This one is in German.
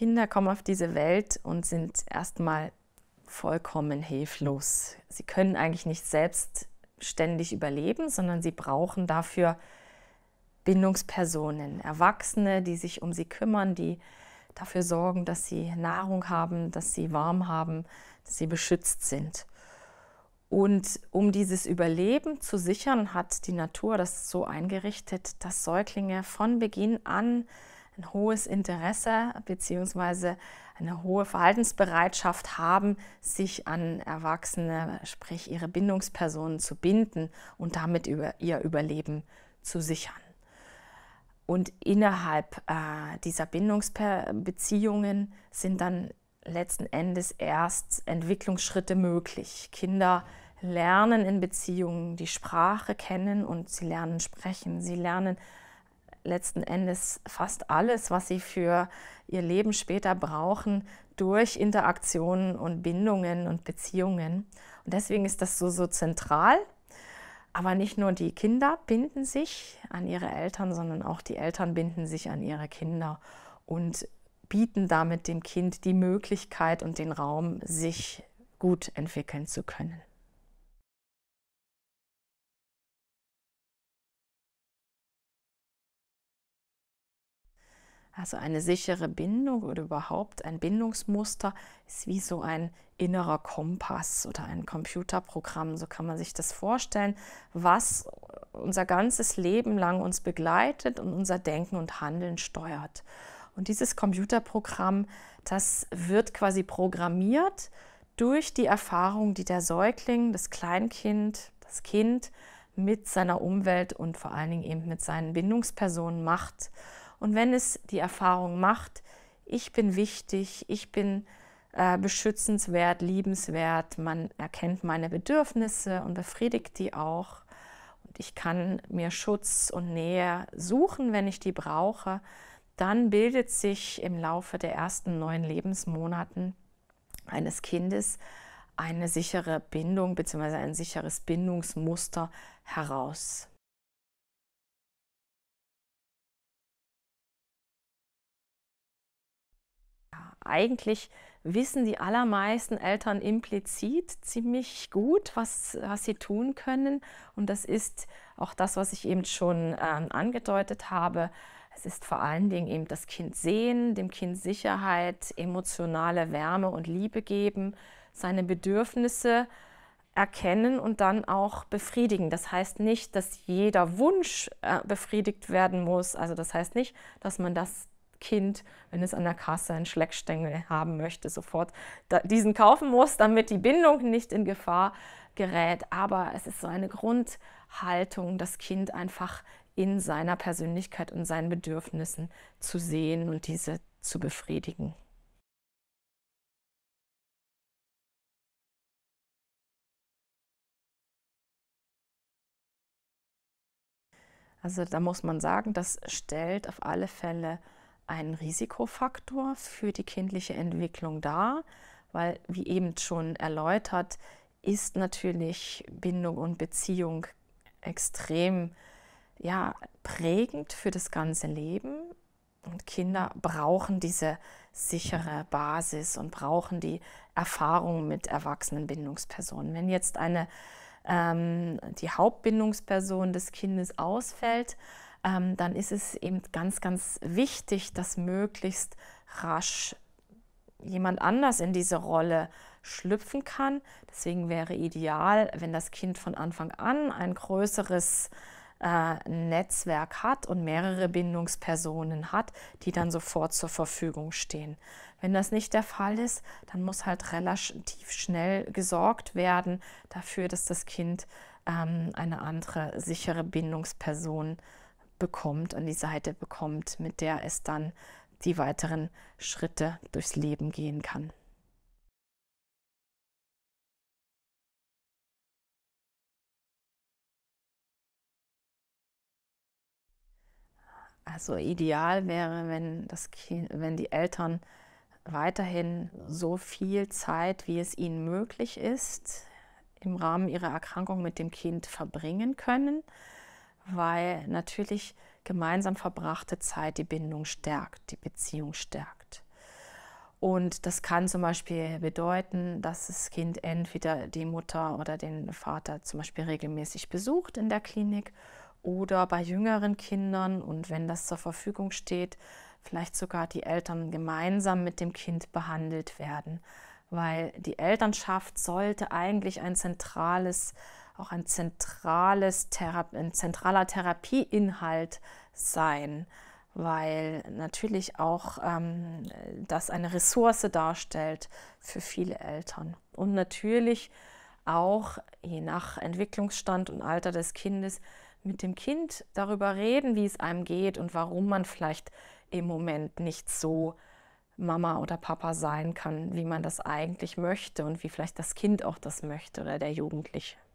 Kinder kommen auf diese Welt und sind erstmal vollkommen hilflos. Sie können eigentlich nicht selbstständig überleben, sondern sie brauchen dafür Bindungspersonen, Erwachsene, die sich um sie kümmern, die dafür sorgen, dass sie Nahrung haben, dass sie warm haben, dass sie beschützt sind. Und um dieses Überleben zu sichern, hat die Natur das so eingerichtet, dass Säuglinge von Beginn an ein hohes Interesse bzw. eine hohe Verhaltensbereitschaft haben, sich an Erwachsene, sprich ihre Bindungspersonen zu binden und damit über ihr Überleben zu sichern. Und innerhalb äh, dieser Bindungsbeziehungen sind dann letzten Endes erst Entwicklungsschritte möglich. Kinder lernen in Beziehungen die Sprache kennen und sie lernen sprechen, sie lernen letzten Endes fast alles, was sie für ihr Leben später brauchen, durch Interaktionen und Bindungen und Beziehungen. Und deswegen ist das so, so zentral. Aber nicht nur die Kinder binden sich an ihre Eltern, sondern auch die Eltern binden sich an ihre Kinder und bieten damit dem Kind die Möglichkeit und den Raum, sich gut entwickeln zu können. Also eine sichere Bindung oder überhaupt ein Bindungsmuster ist wie so ein innerer Kompass oder ein Computerprogramm, so kann man sich das vorstellen, was unser ganzes Leben lang uns begleitet und unser Denken und Handeln steuert. Und dieses Computerprogramm, das wird quasi programmiert durch die Erfahrung, die der Säugling, das Kleinkind, das Kind mit seiner Umwelt und vor allen Dingen eben mit seinen Bindungspersonen macht. Und wenn es die Erfahrung macht, ich bin wichtig, ich bin äh, beschützenswert, liebenswert, man erkennt meine Bedürfnisse und befriedigt die auch. Und ich kann mir Schutz und Nähe suchen, wenn ich die brauche. Dann bildet sich im Laufe der ersten neun Lebensmonaten eines Kindes eine sichere Bindung bzw. ein sicheres Bindungsmuster heraus. eigentlich wissen die allermeisten Eltern implizit ziemlich gut, was, was sie tun können. Und das ist auch das, was ich eben schon äh, angedeutet habe. Es ist vor allen Dingen eben das Kind sehen, dem Kind Sicherheit, emotionale Wärme und Liebe geben, seine Bedürfnisse erkennen und dann auch befriedigen. Das heißt nicht, dass jeder Wunsch äh, befriedigt werden muss. Also das heißt nicht, dass man das Kind, wenn es an der Kasse einen Schleckstängel haben möchte, sofort diesen kaufen muss, damit die Bindung nicht in Gefahr gerät. Aber es ist so eine Grundhaltung, das Kind einfach in seiner Persönlichkeit und seinen Bedürfnissen zu sehen und diese zu befriedigen. Also da muss man sagen, das stellt auf alle Fälle ein Risikofaktor für die kindliche Entwicklung dar, weil, wie eben schon erläutert, ist natürlich Bindung und Beziehung extrem ja, prägend für das ganze Leben. Und Kinder brauchen diese sichere Basis und brauchen die Erfahrung mit erwachsenen Bindungspersonen. Wenn jetzt eine, ähm, die Hauptbindungsperson des Kindes ausfällt, ähm, dann ist es eben ganz, ganz wichtig, dass möglichst rasch jemand anders in diese Rolle schlüpfen kann. Deswegen wäre ideal, wenn das Kind von Anfang an ein größeres äh, Netzwerk hat und mehrere Bindungspersonen hat, die dann sofort zur Verfügung stehen. Wenn das nicht der Fall ist, dann muss halt relativ schnell gesorgt werden dafür, dass das Kind ähm, eine andere sichere Bindungsperson bekommt, an die Seite bekommt, mit der es dann die weiteren Schritte durchs Leben gehen kann. Also ideal wäre, wenn, das kind, wenn die Eltern weiterhin so viel Zeit, wie es ihnen möglich ist, im Rahmen ihrer Erkrankung mit dem Kind verbringen können weil natürlich gemeinsam verbrachte Zeit die Bindung stärkt, die Beziehung stärkt. Und das kann zum Beispiel bedeuten, dass das Kind entweder die Mutter oder den Vater zum Beispiel regelmäßig besucht in der Klinik oder bei jüngeren Kindern und wenn das zur Verfügung steht, vielleicht sogar die Eltern gemeinsam mit dem Kind behandelt werden, weil die Elternschaft sollte eigentlich ein zentrales auch ein, zentrales Thera ein zentraler Therapieinhalt sein, weil natürlich auch ähm, das eine Ressource darstellt für viele Eltern. Und natürlich auch, je nach Entwicklungsstand und Alter des Kindes, mit dem Kind darüber reden, wie es einem geht und warum man vielleicht im Moment nicht so Mama oder Papa sein kann, wie man das eigentlich möchte und wie vielleicht das Kind auch das möchte oder der Jugendliche.